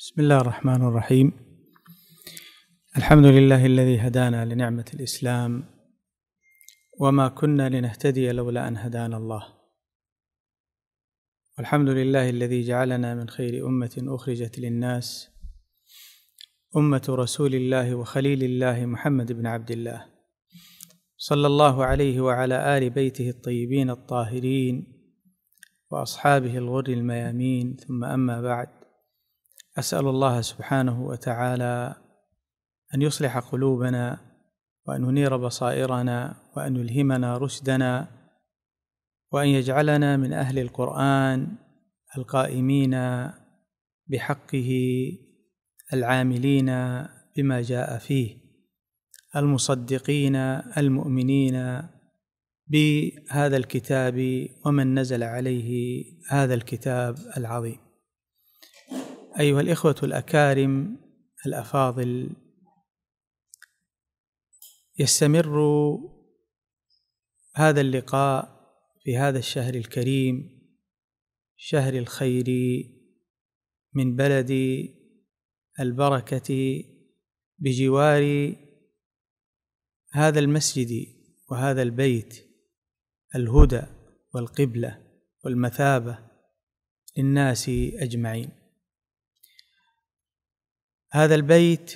بسم الله الرحمن الرحيم الحمد لله الذي هدانا لنعمه الاسلام وما كنا لنهتدي لولا ان هدانا الله والحمد لله الذي جعلنا من خير امه اخرجت للناس امه رسول الله وخليل الله محمد بن عبد الله صلى الله عليه وعلى ال بيته الطيبين الطاهرين واصحابه الغر الميامين ثم اما بعد اسال الله سبحانه وتعالى ان يصلح قلوبنا وان ينير بصائرنا وان يلهمنا رشدنا وان يجعلنا من اهل القران القائمين بحقه العاملين بما جاء فيه المصدقين المؤمنين بهذا الكتاب ومن نزل عليه هذا الكتاب العظيم أيها الإخوة الأكارم الأفاضل يستمر هذا اللقاء في هذا الشهر الكريم شهر الخير من بلد البركة بجوار هذا المسجد وهذا البيت الهدى والقبلة والمثابة للناس أجمعين هذا البيت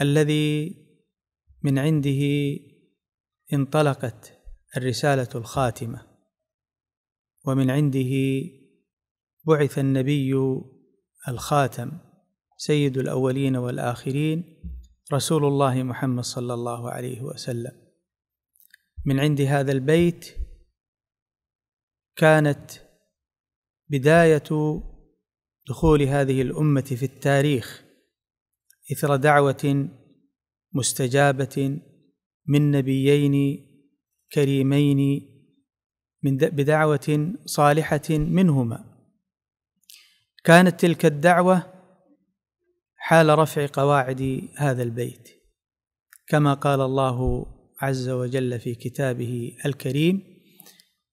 الذي من عنده انطلقت الرساله الخاتمه ومن عنده بعث النبي الخاتم سيد الاولين والاخرين رسول الله محمد صلى الله عليه وسلم من عند هذا البيت كانت بدايه دخول هذه الامه في التاريخ اثر دعوه مستجابه من نبيين كريمين من بدعوه صالحه منهما كانت تلك الدعوه حال رفع قواعد هذا البيت كما قال الله عز وجل في كتابه الكريم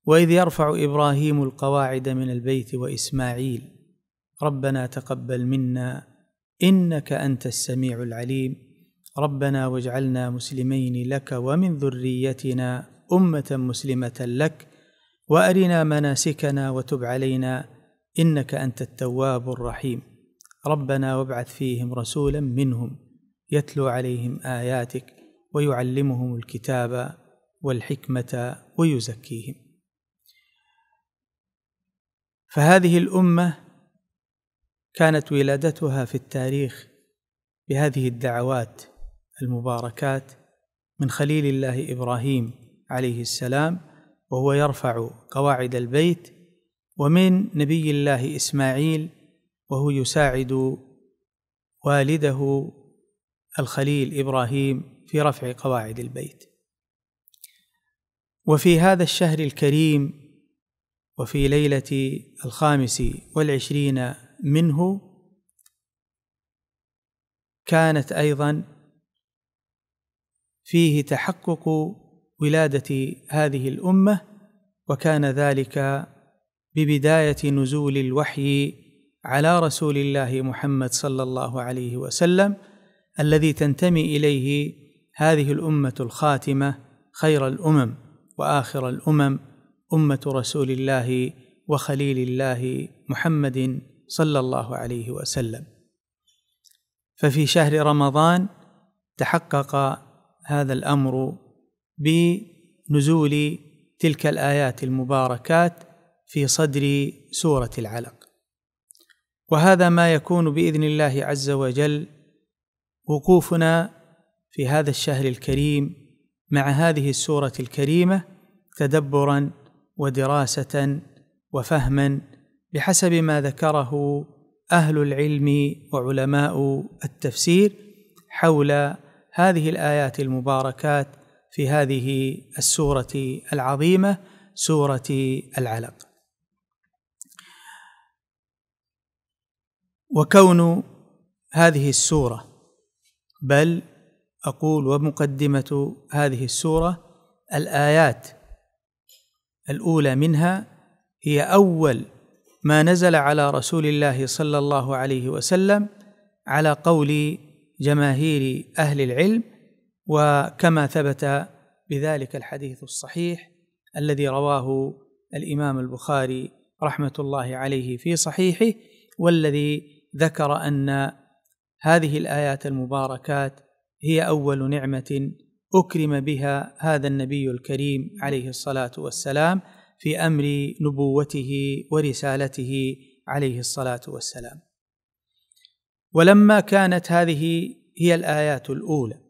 واذ يرفع ابراهيم القواعد من البيت واسماعيل ربنا تقبل منا انك انت السميع العليم ربنا واجعلنا مسلمين لك ومن ذريتنا امه مسلمه لك وارنا مناسكنا وتب علينا انك انت التواب الرحيم ربنا وابعث فيهم رسولا منهم يتلو عليهم اياتك ويعلمهم الكتاب والحكمه ويزكيهم فهذه الامه كانت ولادتها في التاريخ بهذه الدعوات المباركات من خليل الله ابراهيم عليه السلام وهو يرفع قواعد البيت ومن نبي الله اسماعيل وهو يساعد والده الخليل ابراهيم في رفع قواعد البيت وفي هذا الشهر الكريم وفي ليله الخامس والعشرين منه كانت ايضا فيه تحقق ولاده هذه الامه وكان ذلك ببدايه نزول الوحي على رسول الله محمد صلى الله عليه وسلم الذي تنتمي اليه هذه الامه الخاتمه خير الامم واخر الامم امه رسول الله وخليل الله محمد صلى الله عليه وسلم ففي شهر رمضان تحقق هذا الامر بنزول تلك الايات المباركات في صدر سوره العلق وهذا ما يكون باذن الله عز وجل وقوفنا في هذا الشهر الكريم مع هذه السوره الكريمه تدبرا ودراسه وفهما بحسب ما ذكره اهل العلم وعلماء التفسير حول هذه الايات المباركات في هذه السوره العظيمه سوره العلق وكون هذه السوره بل اقول ومقدمه هذه السوره الايات الاولى منها هي اول ما نزل على رسول الله صلى الله عليه وسلم على قول جماهير اهل العلم وكما ثبت بذلك الحديث الصحيح الذي رواه الامام البخاري رحمه الله عليه في صحيحه والذي ذكر ان هذه الايات المباركات هي اول نعمه اكرم بها هذا النبي الكريم عليه الصلاه والسلام في امر نبوته ورسالته عليه الصلاه والسلام ولما كانت هذه هي الايات الاولى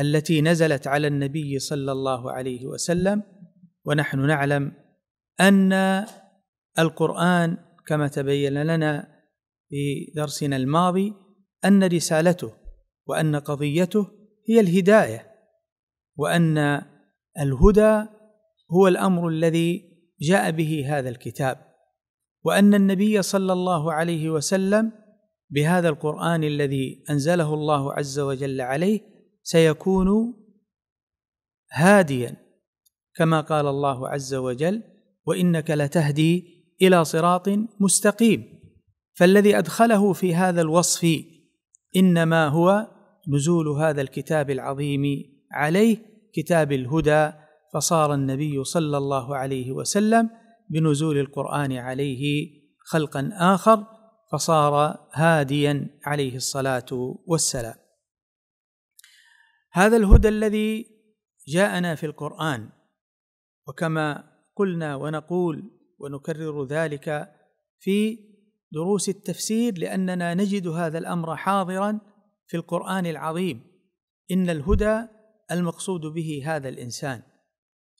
التي نزلت على النبي صلى الله عليه وسلم ونحن نعلم ان القران كما تبين لنا في درسنا الماضي ان رسالته وان قضيته هي الهدايه وان الهدى هو الامر الذي جاء به هذا الكتاب وان النبي صلى الله عليه وسلم بهذا القران الذي انزله الله عز وجل عليه سيكون هاديا كما قال الله عز وجل وانك لتهدي الى صراط مستقيم فالذي ادخله في هذا الوصف انما هو نزول هذا الكتاب العظيم عليه كتاب الهدى فصار النبي صلى الله عليه وسلم بنزول القران عليه خلقا اخر فصار هاديا عليه الصلاه والسلام هذا الهدى الذي جاءنا في القران وكما قلنا ونقول ونكرر ذلك في دروس التفسير لاننا نجد هذا الامر حاضرا في القران العظيم ان الهدى المقصود به هذا الانسان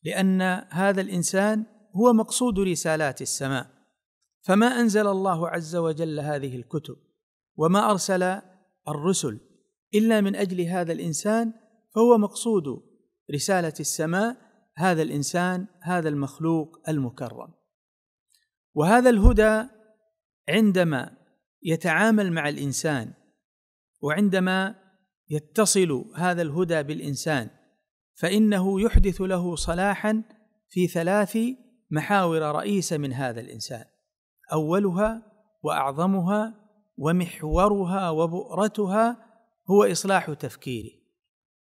لان هذا الانسان هو مقصود رسالات السماء فما انزل الله عز وجل هذه الكتب وما ارسل الرسل الا من اجل هذا الانسان فهو مقصود رساله السماء هذا الانسان هذا المخلوق المكرم وهذا الهدى عندما يتعامل مع الانسان وعندما يتصل هذا الهدى بالانسان فانه يحدث له صلاحا في ثلاث محاور رئيسه من هذا الانسان اولها واعظمها ومحورها وبؤرتها هو اصلاح تفكيره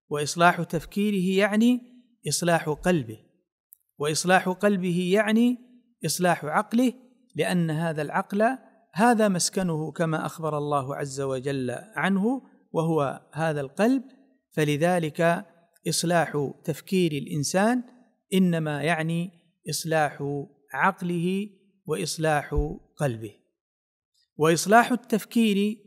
واصلاح تفكيره يعني اصلاح قلبه واصلاح قلبه يعني اصلاح عقله لان هذا العقل هذا مسكنه كما اخبر الله عز وجل عنه وهو هذا القلب فلذلك اصلاح تفكير الانسان انما يعني اصلاح عقله واصلاح قلبه واصلاح التفكير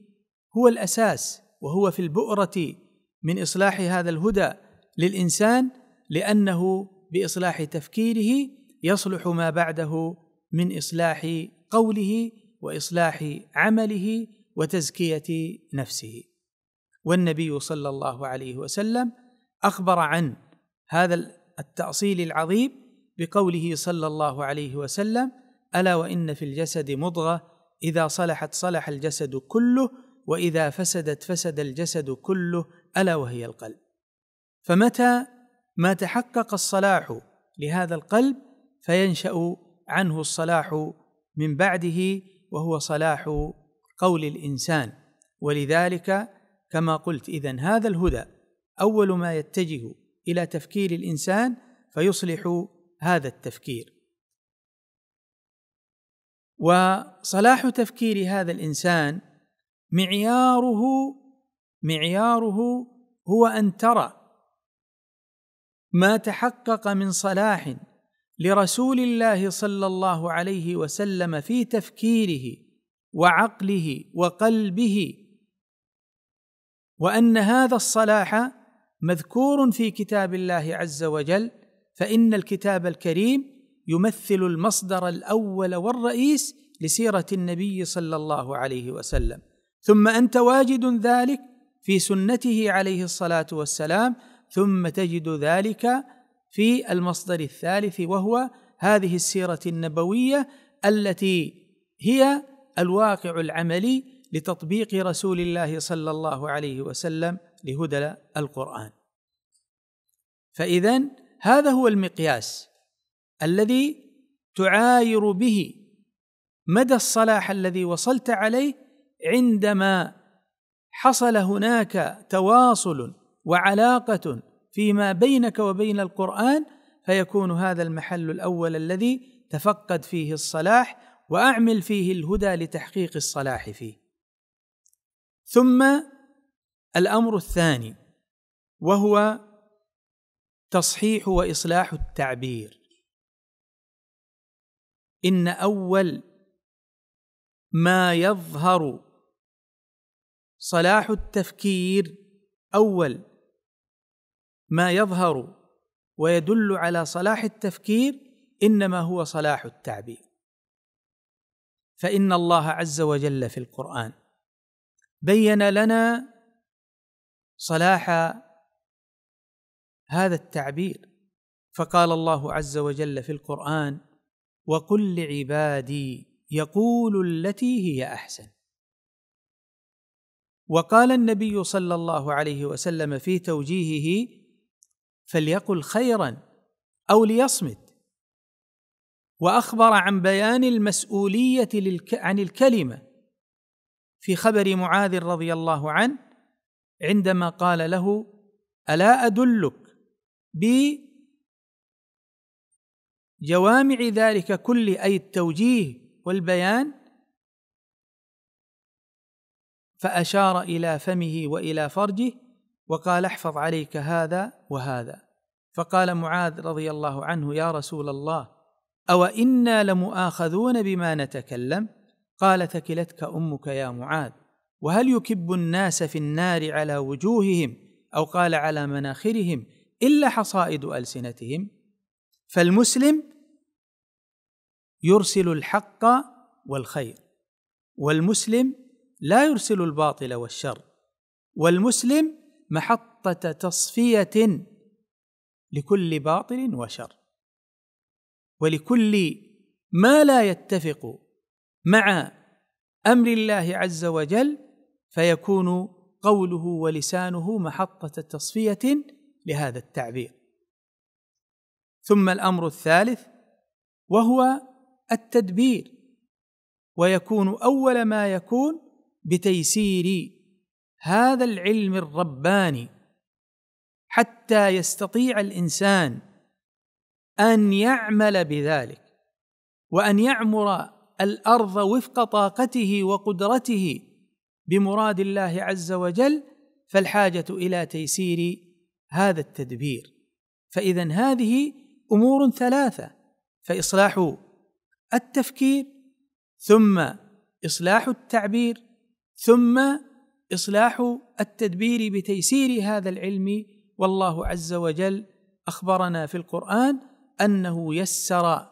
هو الاساس وهو في البؤره من اصلاح هذا الهدى للانسان لانه باصلاح تفكيره يصلح ما بعده من اصلاح قوله واصلاح عمله وتزكيه نفسه والنبي صلى الله عليه وسلم اخبر عن هذا التاصيل العظيم بقوله صلى الله عليه وسلم الا وان في الجسد مضغه اذا صلحت صلح الجسد كله واذا فسدت فسد الجسد كله الا وهي القلب فمتى ما تحقق الصلاح لهذا القلب فينشا عنه الصلاح من بعده وهو صلاح قول الانسان ولذلك كما قلت اذا هذا الهدى اول ما يتجه الى تفكير الانسان فيصلح هذا التفكير وصلاح تفكير هذا الانسان معياره معياره هو ان ترى ما تحقق من صلاح لرسول الله صلى الله عليه وسلم في تفكيره وعقله وقلبه وان هذا الصلاح مذكور في كتاب الله عز وجل فان الكتاب الكريم يمثل المصدر الاول والرئيس لسيره النبي صلى الله عليه وسلم ثم انت واجد ذلك في سنته عليه الصلاه والسلام ثم تجد ذلك في المصدر الثالث وهو هذه السيره النبويه التي هي الواقع العملي لتطبيق رسول الله صلى الله عليه وسلم لهدل القرآن فإذا هذا هو المقياس الذي تعاير به مدى الصلاح الذي وصلت عليه عندما حصل هناك تواصل وعلاقة فيما بينك وبين القرآن فيكون هذا المحل الأول الذي تفقد فيه الصلاح وأعمل فيه الهدى لتحقيق الصلاح فيه ثم الامر الثاني وهو تصحيح واصلاح التعبير ان اول ما يظهر صلاح التفكير اول ما يظهر ويدل على صلاح التفكير انما هو صلاح التعبير فان الله عز وجل في القران بين لنا صلاح هذا التعبير فقال الله عز وجل في القران وقل لعبادي يقول التي هي احسن وقال النبي صلى الله عليه وسلم في توجيهه فليقل خيرا او ليصمت واخبر عن بيان المسؤوليه عن الكلمه في خبر معاذ رضي الله عنه عندما قال له الا ادلك بجوامع ذلك كله اي التوجيه والبيان فاشار الى فمه والى فرجه وقال احفظ عليك هذا وهذا فقال معاذ رضي الله عنه يا رسول الله او انا لمؤاخذون بما نتكلم قال ثكلتك امك يا معاذ وهل يكب الناس في النار على وجوههم او قال على مناخرهم الا حصائد السنتهم فالمسلم يرسل الحق والخير والمسلم لا يرسل الباطل والشر والمسلم محطه تصفيه لكل باطل وشر ولكل ما لا يتفق مع امر الله عز وجل فيكون قوله ولسانه محطه تصفيه لهذا التعبير ثم الامر الثالث وهو التدبير ويكون اول ما يكون بتيسير هذا العلم الرباني حتى يستطيع الانسان ان يعمل بذلك وان يعمر الارض وفق طاقته وقدرته بمراد الله عز وجل فالحاجه الى تيسير هذا التدبير فاذا هذه امور ثلاثه فاصلاح التفكير ثم اصلاح التعبير ثم اصلاح التدبير بتيسير هذا العلم والله عز وجل اخبرنا في القران انه يسر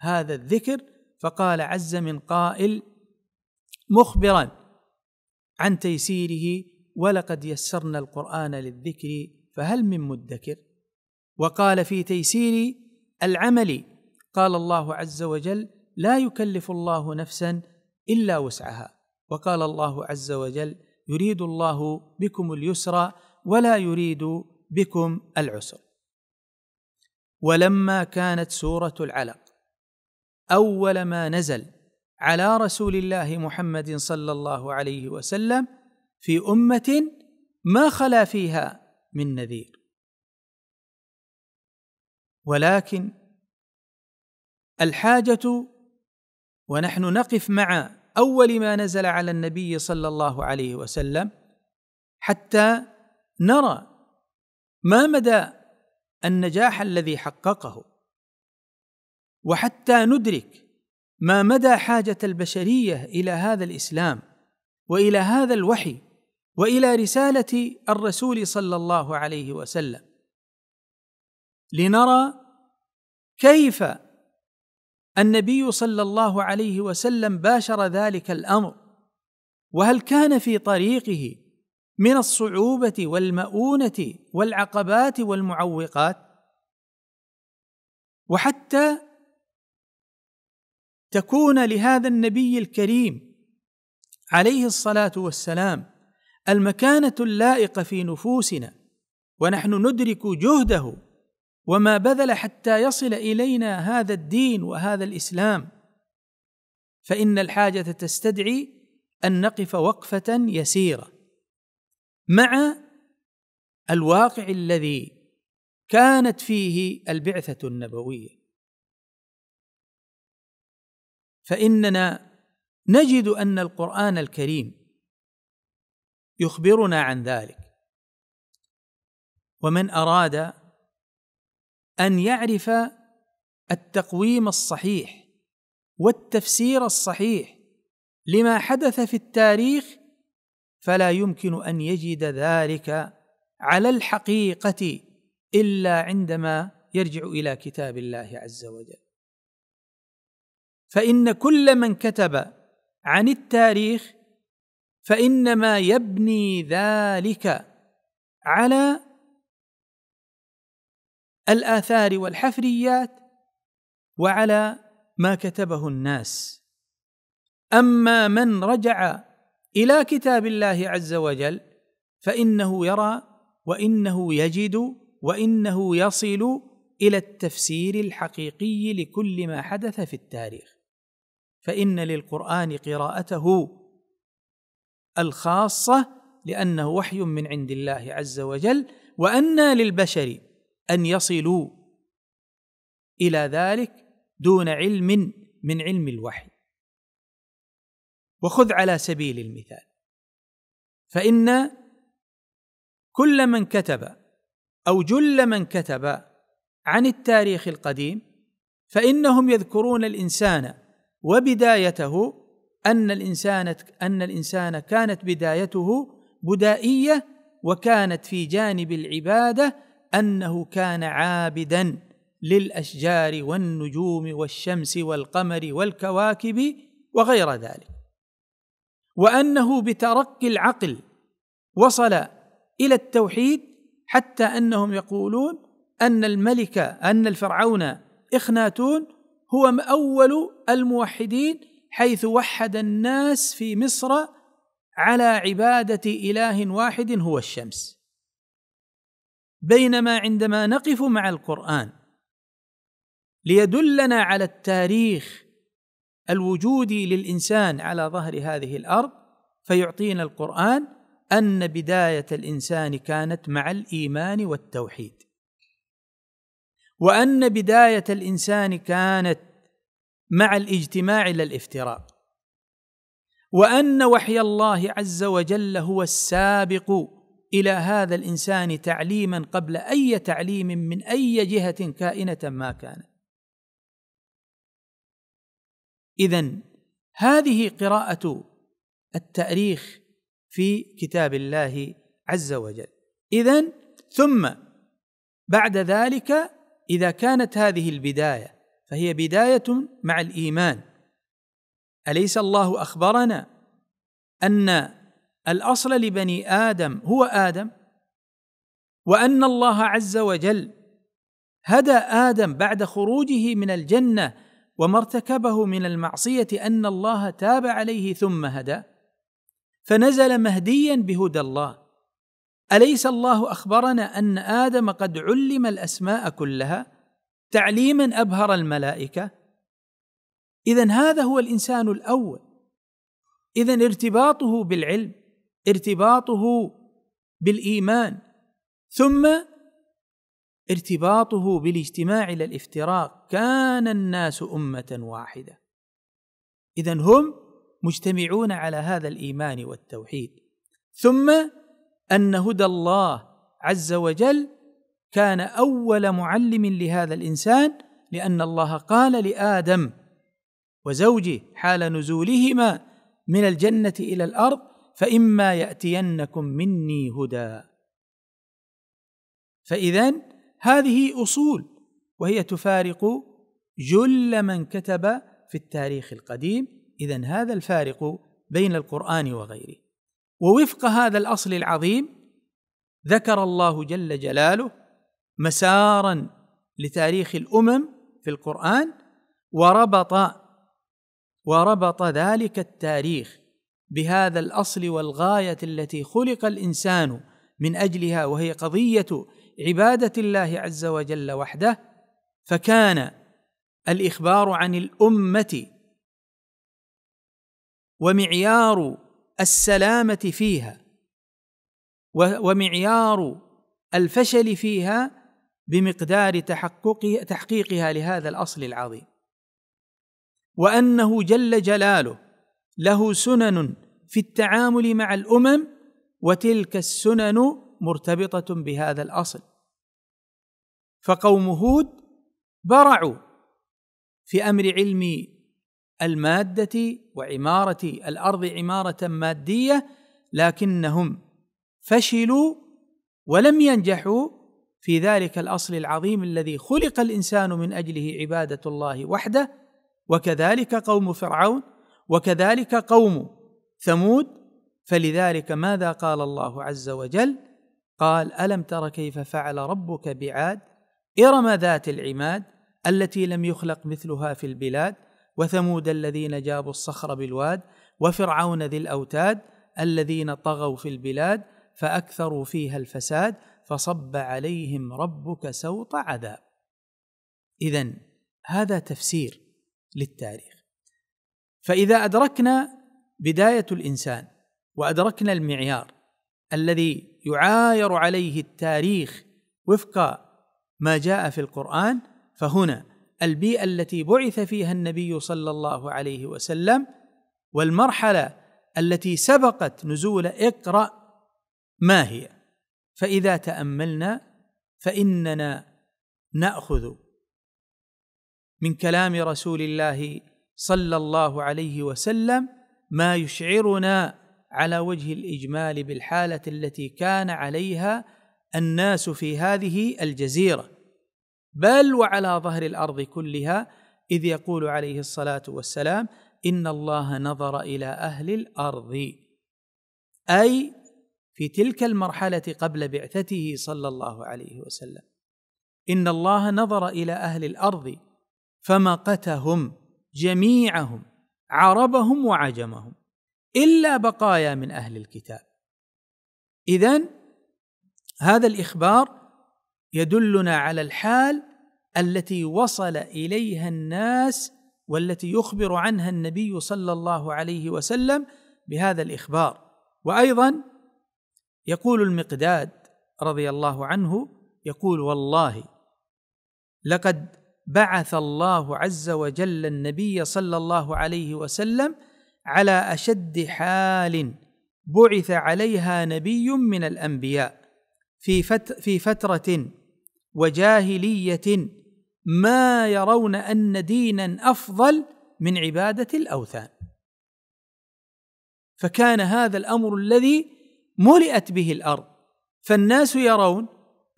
هذا الذكر فقال عز من قائل مخبرا عن تيسيره ولقد يسرنا القرآن للذكر فهل من مدكر وقال في تيسير العمل قال الله عز وجل لا يكلف الله نفسا إلا وسعها وقال الله عز وجل يريد الله بكم اليسر ولا يريد بكم العسر ولما كانت سورة العلق أول ما نزل على رسول الله محمد صلى الله عليه وسلم في امه ما خلا فيها من نذير ولكن الحاجه ونحن نقف مع اول ما نزل على النبي صلى الله عليه وسلم حتى نرى ما مدى النجاح الذي حققه وحتى ندرك ما مدى حاجه البشريه الى هذا الاسلام والى هذا الوحي والى رساله الرسول صلى الله عليه وسلم لنرى كيف النبي صلى الله عليه وسلم باشر ذلك الامر وهل كان في طريقه من الصعوبه والمؤونه والعقبات والمعوقات وحتى تكون لهذا النبي الكريم عليه الصلاه والسلام المكانه اللائقه في نفوسنا ونحن ندرك جهده وما بذل حتى يصل الينا هذا الدين وهذا الاسلام فان الحاجه تستدعي ان نقف وقفه يسيره مع الواقع الذي كانت فيه البعثه النبويه فاننا نجد ان القران الكريم يخبرنا عن ذلك ومن اراد ان يعرف التقويم الصحيح والتفسير الصحيح لما حدث في التاريخ فلا يمكن ان يجد ذلك على الحقيقه الا عندما يرجع الى كتاب الله عز وجل فان كل من كتب عن التاريخ فانما يبني ذلك على الاثار والحفريات وعلى ما كتبه الناس اما من رجع الى كتاب الله عز وجل فانه يرى وانه يجد وانه يصل الى التفسير الحقيقي لكل ما حدث في التاريخ فان للقران قراءته الخاصه لانه وحي من عند الله عز وجل وانى للبشر ان يصلوا الى ذلك دون علم من علم الوحي وخذ على سبيل المثال فان كل من كتب او جل من كتب عن التاريخ القديم فانهم يذكرون الانسان وبدايته أن الإنسان أن الإنسان كانت بدايته بدائية وكانت في جانب العبادة أنه كان عابدا للأشجار والنجوم والشمس والقمر والكواكب وغير ذلك وأنه بترقي العقل وصل إلى التوحيد حتى أنهم يقولون أن الملك أن الفرعون إخناتون هو أول الموحدين حيث وحد الناس في مصر على عبادة إله واحد هو الشمس بينما عندما نقف مع القرآن ليدلنا على التاريخ الوجودي للإنسان على ظهر هذه الأرض فيعطينا القرآن أن بداية الإنسان كانت مع الإيمان والتوحيد وان بدايه الانسان كانت مع الاجتماع لا الافتراق وان وحي الله عز وجل هو السابق الى هذا الانسان تعليما قبل اي تعليم من اي جهه كائنه ما كانت اذا هذه قراءه التاريخ في كتاب الله عز وجل اذا ثم بعد ذلك اذا كانت هذه البدايه فهي بدايه مع الايمان اليس الله اخبرنا ان الاصل لبني ادم هو ادم وان الله عز وجل هدى ادم بعد خروجه من الجنه وما ارتكبه من المعصيه ان الله تاب عليه ثم هدى فنزل مهديا بهدى الله اليس الله اخبرنا ان ادم قد علم الاسماء كلها تعليما ابهر الملائكه اذا هذا هو الانسان الاول اذا ارتباطه بالعلم ارتباطه بالايمان ثم ارتباطه بالاجتماع الى الافتراق كان الناس امه واحده اذا هم مجتمعون على هذا الايمان والتوحيد ثم ان هدى الله عز وجل كان اول معلم لهذا الانسان لان الله قال لادم وزوجه حال نزولهما من الجنه الى الارض فاما ياتينكم مني هدى فاذا هذه اصول وهي تفارق جل من كتب في التاريخ القديم اذا هذا الفارق بين القران وغيره ووفق هذا الاصل العظيم ذكر الله جل جلاله مسارا لتاريخ الامم في القران وربط وربط ذلك التاريخ بهذا الاصل والغايه التي خلق الانسان من اجلها وهي قضيه عباده الله عز وجل وحده فكان الاخبار عن الامه ومعيار السلامه فيها ومعيار الفشل فيها بمقدار تحققها تحقيقها لهذا الاصل العظيم وانه جل جلاله له سنن في التعامل مع الامم وتلك السنن مرتبطه بهذا الاصل فقوم هود برعوا في امر علم الماده وعماره الارض عماره ماديه لكنهم فشلوا ولم ينجحوا في ذلك الاصل العظيم الذي خلق الانسان من اجله عباده الله وحده وكذلك قوم فرعون وكذلك قوم ثمود فلذلك ماذا قال الله عز وجل قال الم تر كيف فعل ربك بعاد ارم ذات العماد التي لم يخلق مثلها في البلاد وثمود الذين جابوا الصخر بالواد وفرعون ذي الاوتاد الذين طغوا في البلاد فاكثروا فيها الفساد فصب عليهم ربك سوط عذاب اذا هذا تفسير للتاريخ فاذا ادركنا بدايه الانسان وادركنا المعيار الذي يعاير عليه التاريخ وفق ما جاء في القران فهنا البيئه التي بعث فيها النبي صلى الله عليه وسلم والمرحله التي سبقت نزول اقرا ما هي فاذا تاملنا فاننا ناخذ من كلام رسول الله صلى الله عليه وسلم ما يشعرنا على وجه الاجمال بالحاله التي كان عليها الناس في هذه الجزيره بل وعلى ظهر الارض كلها اذ يقول عليه الصلاه والسلام ان الله نظر الى اهل الارض اي في تلك المرحله قبل بعثته صلى الله عليه وسلم ان الله نظر الى اهل الارض فمقتهم جميعهم عربهم وعجمهم الا بقايا من اهل الكتاب اذن هذا الاخبار يدلنا على الحال التي وصل اليها الناس والتي يخبر عنها النبي صلى الله عليه وسلم بهذا الاخبار وايضا يقول المقداد رضي الله عنه يقول والله لقد بعث الله عز وجل النبي صلى الله عليه وسلم على اشد حال بعث عليها نبي من الانبياء في فتره وجاهليه ما يرون ان دينا افضل من عباده الاوثان فكان هذا الامر الذي ملئت به الارض فالناس يرون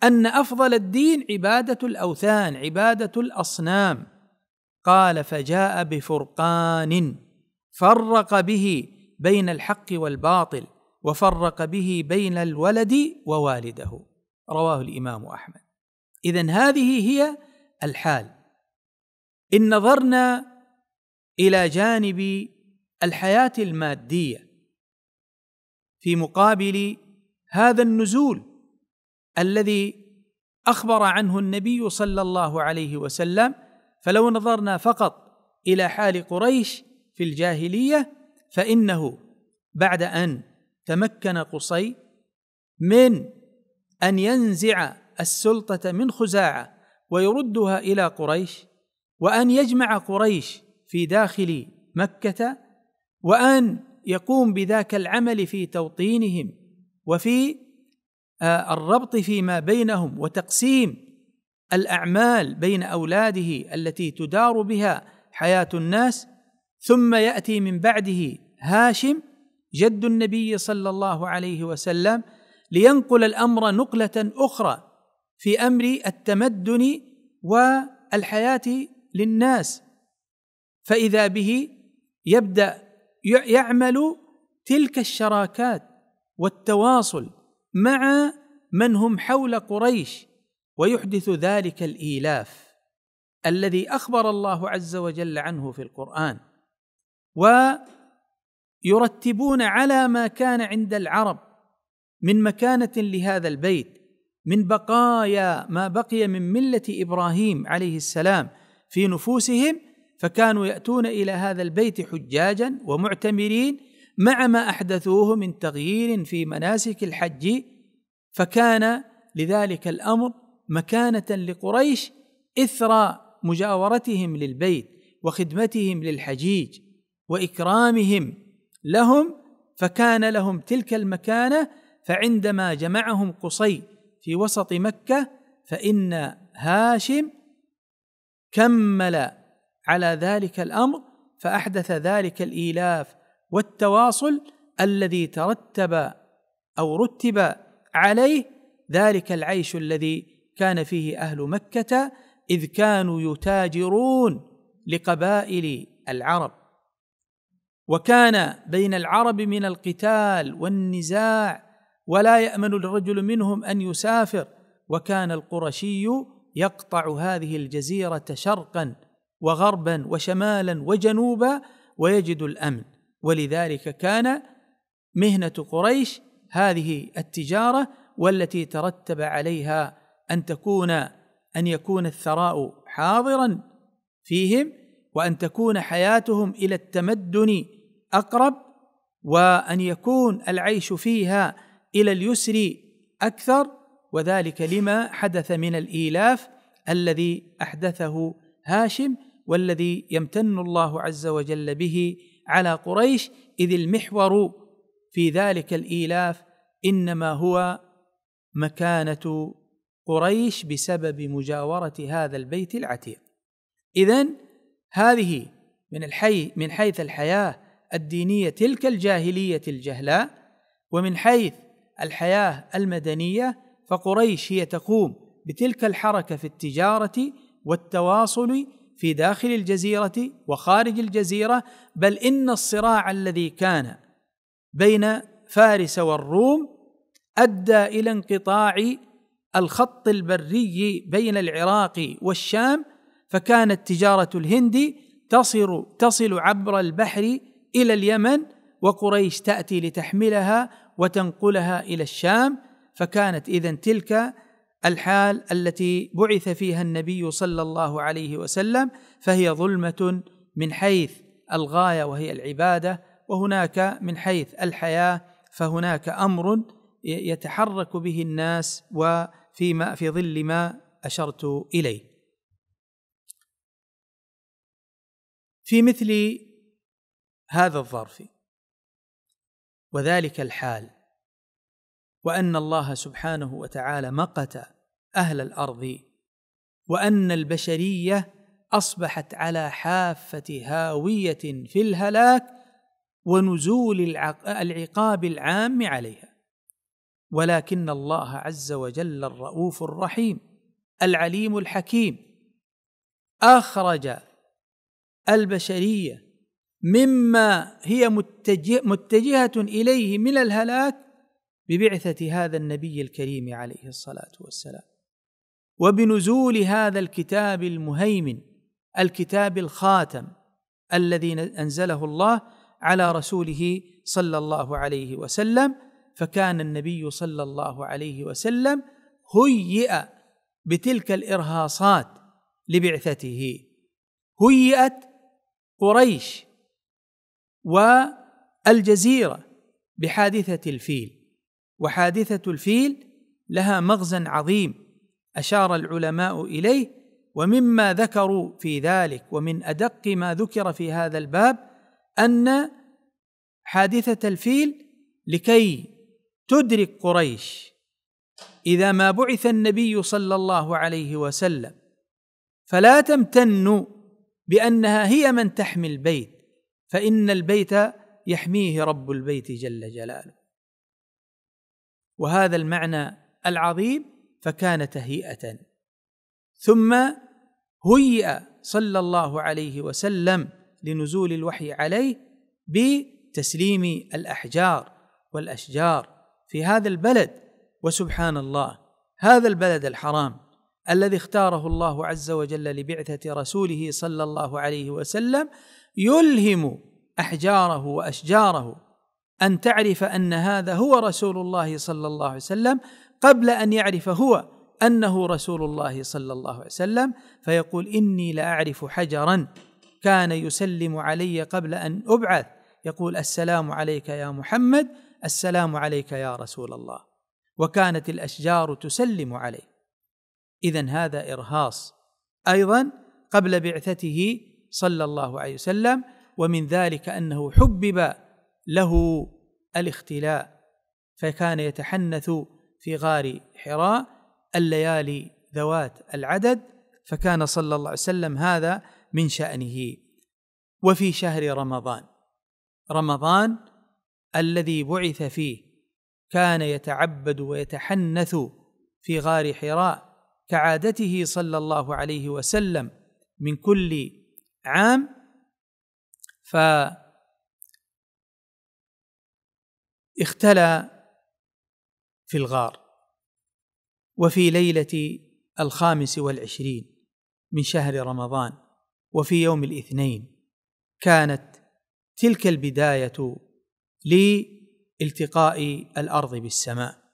ان افضل الدين عباده الاوثان عباده الاصنام قال فجاء بفرقان فرق به بين الحق والباطل وفرق به بين الولد ووالده رواه الامام احمد اذا هذه هي الحال ان نظرنا الى جانب الحياه الماديه في مقابل هذا النزول الذي اخبر عنه النبي صلى الله عليه وسلم فلو نظرنا فقط الى حال قريش في الجاهليه فانه بعد ان تمكن قصي من ان ينزع السلطه من خزاعه ويردها الى قريش وان يجمع قريش في داخل مكه وان يقوم بذاك العمل في توطينهم وفي آه، الربط فيما بينهم وتقسيم الاعمال بين اولاده التي تدار بها حياه الناس ثم ياتي من بعده هاشم جد النبي صلى الله عليه وسلم لينقل الامر نقله اخرى في امر التمدن والحياه للناس فاذا به يبدا يعمل تلك الشراكات والتواصل مع من هم حول قريش ويحدث ذلك الايلاف الذي اخبر الله عز وجل عنه في القران ويرتبون على ما كان عند العرب من مكانه لهذا البيت من بقايا ما بقي من مله ابراهيم عليه السلام في نفوسهم فكانوا ياتون الى هذا البيت حجاجا ومعتمرين مع ما احدثوه من تغيير في مناسك الحج فكان لذلك الامر مكانه لقريش اثر مجاورتهم للبيت وخدمتهم للحجيج واكرامهم لهم فكان لهم تلك المكانه فعندما جمعهم قصي في وسط مكه فان هاشم كمل على ذلك الامر فاحدث ذلك الايلاف والتواصل الذي ترتب او رتب عليه ذلك العيش الذي كان فيه اهل مكه اذ كانوا يتاجرون لقبائل العرب وكان بين العرب من القتال والنزاع ولا يامن الرجل منهم ان يسافر وكان القرشي يقطع هذه الجزيره شرقا وغربا وشمالا وجنوبا ويجد الامن ولذلك كان مهنه قريش هذه التجاره والتي ترتب عليها ان تكون ان يكون الثراء حاضرا فيهم وان تكون حياتهم الى التمدن اقرب وان يكون العيش فيها الى اليسر اكثر وذلك لما حدث من الايلاف الذي احدثه هاشم والذي يمتن الله عز وجل به على قريش اذ المحور في ذلك الايلاف انما هو مكانه قريش بسبب مجاوره هذا البيت العتيق اذا هذه من الحي من حيث الحياه الدينيه تلك الجاهليه الجهلاء ومن حيث الحياه المدنيه فقريش هي تقوم بتلك الحركه في التجاره والتواصل في داخل الجزيره وخارج الجزيره بل ان الصراع الذي كان بين فارس والروم ادى الى انقطاع الخط البري بين العراق والشام فكانت تجاره الهند تصل تصل عبر البحر الى اليمن وقريش تاتي لتحملها وتنقلها الى الشام فكانت اذا تلك الحال التي بعث فيها النبي صلى الله عليه وسلم فهي ظلمه من حيث الغايه وهي العباده وهناك من حيث الحياه فهناك امر يتحرك به الناس وفيما في ظل ما اشرت اليه في مثل هذا الظرف وذلك الحال وان الله سبحانه وتعالى مقت اهل الارض وان البشريه اصبحت على حافه هاويه في الهلاك ونزول العقاب العام عليها ولكن الله عز وجل الرؤوف الرحيم العليم الحكيم اخرج البشريه مما هي متجهه اليه من الهلاك ببعثه هذا النبي الكريم عليه الصلاه والسلام وبنزول هذا الكتاب المهيمن الكتاب الخاتم الذي انزله الله على رسوله صلى الله عليه وسلم فكان النبي صلى الله عليه وسلم هيئ بتلك الارهاصات لبعثته هيئت قريش والجزيرة بحادثة الفيل وحادثة الفيل لها مغزى عظيم أشار العلماء إليه ومما ذكروا في ذلك ومن أدق ما ذكر في هذا الباب أن حادثة الفيل لكي تدرك قريش إذا ما بعث النبي صلى الله عليه وسلم فلا تمتن بأنها هي من تحمي البيت فإن البيت يحميه رب البيت جل جلاله وهذا المعنى العظيم فكان تهيئة ثم هيئ صلى الله عليه وسلم لنزول الوحي عليه بتسليم الأحجار والأشجار في هذا البلد وسبحان الله هذا البلد الحرام الذي اختاره الله عز وجل لبعثة رسوله صلى الله عليه وسلم يلهم احجاره واشجاره ان تعرف ان هذا هو رسول الله صلى الله عليه وسلم قبل ان يعرف هو انه رسول الله صلى الله عليه وسلم فيقول اني لاعرف حجرا كان يسلم علي قبل ان ابعث يقول السلام عليك يا محمد السلام عليك يا رسول الله وكانت الاشجار تسلم عليه اذا هذا ارهاص ايضا قبل بعثته صلى الله عليه وسلم ومن ذلك انه حبب له الاختلاء فكان يتحنث في غار حراء الليالي ذوات العدد فكان صلى الله عليه وسلم هذا من شأنه وفي شهر رمضان رمضان الذي بعث فيه كان يتعبد ويتحنث في غار حراء كعادته صلى الله عليه وسلم من كل عام ف اختلى في الغار وفي ليلة الخامس والعشرين من شهر رمضان وفي يوم الاثنين كانت تلك البداية لالتقاء الأرض بالسماء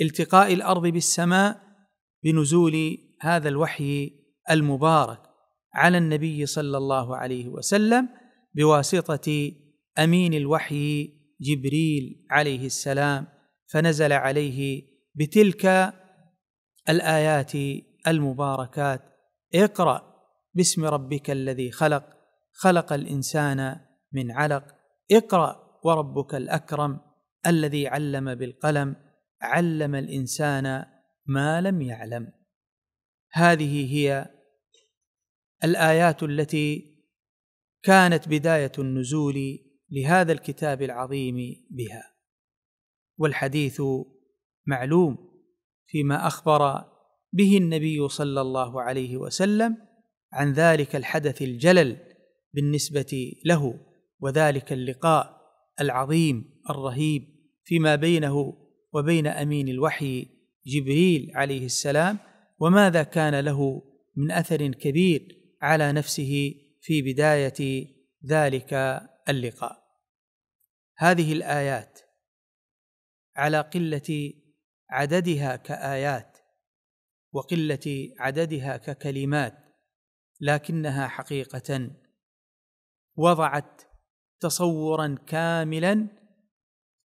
التقاء الأرض بالسماء بنزول هذا الوحي المبارك على النبي صلى الله عليه وسلم بواسطه امين الوحي جبريل عليه السلام فنزل عليه بتلك الايات المباركات اقرا باسم ربك الذي خلق خلق الانسان من علق اقرا وربك الاكرم الذي علم بالقلم علم الانسان ما لم يعلم هذه هي الايات التي كانت بدايه النزول لهذا الكتاب العظيم بها والحديث معلوم فيما اخبر به النبي صلى الله عليه وسلم عن ذلك الحدث الجلل بالنسبه له وذلك اللقاء العظيم الرهيب فيما بينه وبين امين الوحي جبريل عليه السلام وماذا كان له من اثر كبير على نفسه في بدايه ذلك اللقاء هذه الايات على قله عددها كايات وقله عددها ككلمات لكنها حقيقه وضعت تصورا كاملا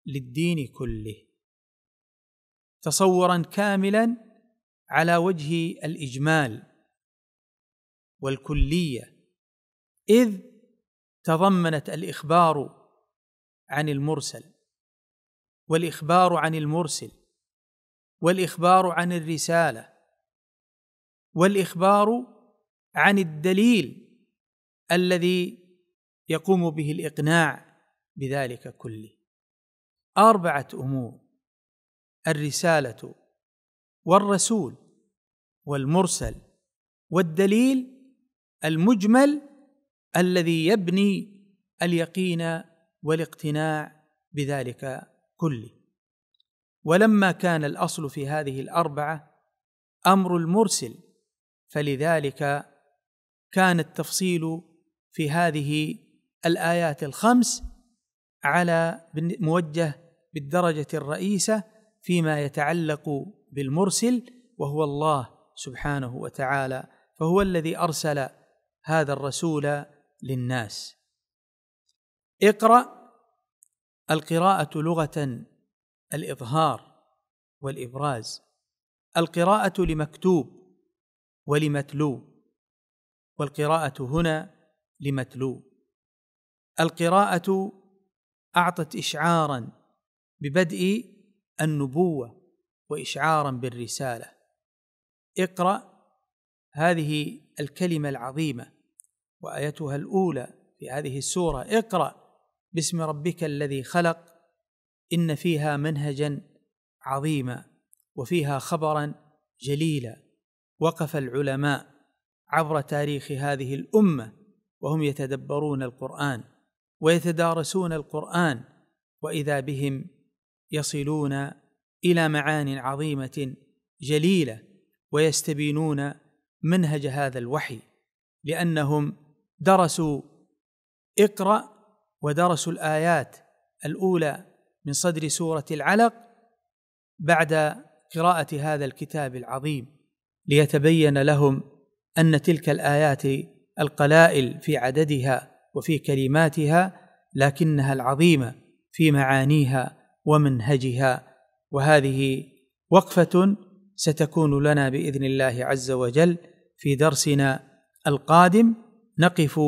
للدين كله تصورا كاملا على وجه الاجمال والكليه اذ تضمنت الاخبار عن المرسل والاخبار عن المرسل والاخبار عن الرساله والاخبار عن الدليل الذي يقوم به الاقناع بذلك كله اربعه امور الرساله والرسول والمرسل والدليل المجمل الذي يبني اليقين والاقتناع بذلك كله ولما كان الاصل في هذه الاربعه امر المرسل فلذلك كان التفصيل في هذه الايات الخمس على موجه بالدرجه الرئيسه فيما يتعلق بالمرسل وهو الله سبحانه وتعالى فهو الذي ارسل هذا الرسول للناس اقرأ القراءة لغة الإظهار والإبراز القراءة لمكتوب ولمتلو والقراءة هنا لمتلو القراءة أعطت إشعارا ببدء النبوة وإشعارا بالرسالة اقرأ هذه الكلمة العظيمة وآيتها الأولى في هذه السورة اقرأ باسم ربك الذي خلق إن فيها منهجا عظيما وفيها خبرا جليلا وقف العلماء عبر تاريخ هذه الأمة وهم يتدبرون القرآن ويتدارسون القرآن وإذا بهم يصلون إلى معان عظيمة جليلة ويستبينون منهج هذا الوحي لانهم درسوا اقرا ودرسوا الايات الاولى من صدر سوره العلق بعد قراءه هذا الكتاب العظيم ليتبين لهم ان تلك الايات القلائل في عددها وفي كلماتها لكنها العظيمه في معانيها ومنهجها وهذه وقفه ستكون لنا باذن الله عز وجل في درسنا القادم نقف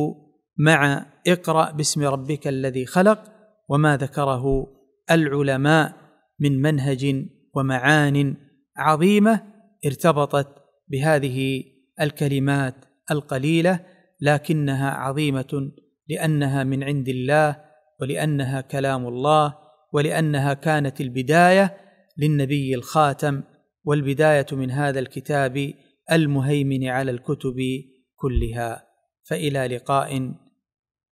مع اقرا باسم ربك الذي خلق وما ذكره العلماء من منهج ومعان عظيمه ارتبطت بهذه الكلمات القليله لكنها عظيمه لانها من عند الله ولانها كلام الله ولانها كانت البدايه للنبي الخاتم والبدايه من هذا الكتاب المهيمن على الكتب كلها فإلى لقاء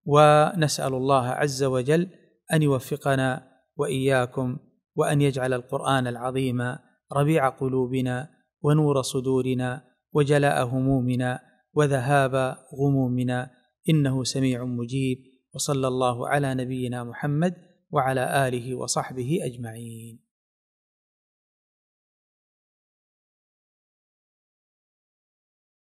ونسأل الله عز وجل أن يوفقنا وإياكم وأن يجعل القرآن العظيم ربيع قلوبنا ونور صدورنا وجلاء همومنا وذهاب غمومنا إنه سميع مجيب وصلى الله على نبينا محمد وعلى آله وصحبه أجمعين